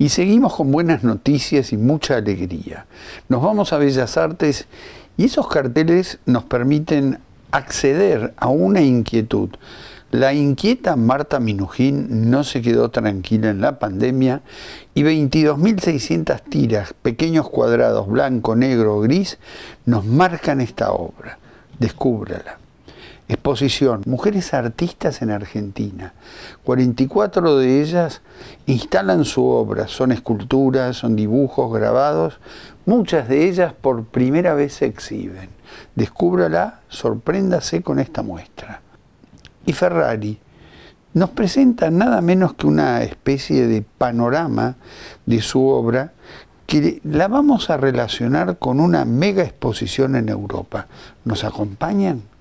Y seguimos con buenas noticias y mucha alegría. Nos vamos a Bellas Artes y esos carteles nos permiten acceder a una inquietud. La inquieta Marta Minujín no se quedó tranquila en la pandemia y 22.600 tiras, pequeños cuadrados, blanco, negro, gris, nos marcan esta obra. Descúbrala exposición Mujeres Artistas en Argentina. 44 de ellas instalan su obra, son esculturas, son dibujos, grabados, muchas de ellas por primera vez se exhiben. Descúbrala, sorpréndase con esta muestra. Y Ferrari nos presenta nada menos que una especie de panorama de su obra que la vamos a relacionar con una mega exposición en Europa. ¿Nos acompañan?